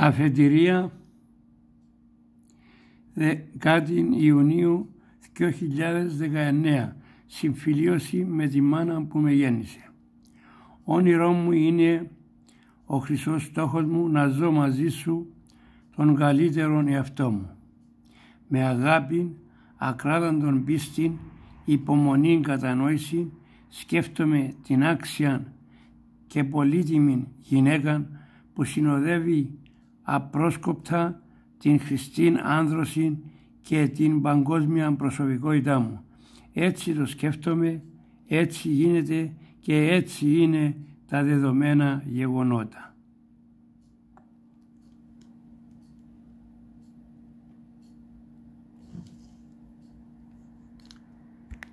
Αφετηρία 10 Ιουνίου 2019 Συμφιλίωση με τη μάνα που με γέννησε. Όνειρό μου είναι ο χρυσός στόχος μου να ζω μαζί σου τον καλύτερον εαυτό μου. Με αγάπη, ακράδαντον πίστη, υπομονή κατανόηση, σκέφτομαι την άξια και πολύτιμη γυναίκα που συνοδεύει απρόσκοπτα την Χριστίν άνδρωση και την παγκόσμια προσωπικότητά μου. Έτσι το σκέφτομαι, έτσι γίνεται και έτσι είναι τα δεδομένα γεγονότα.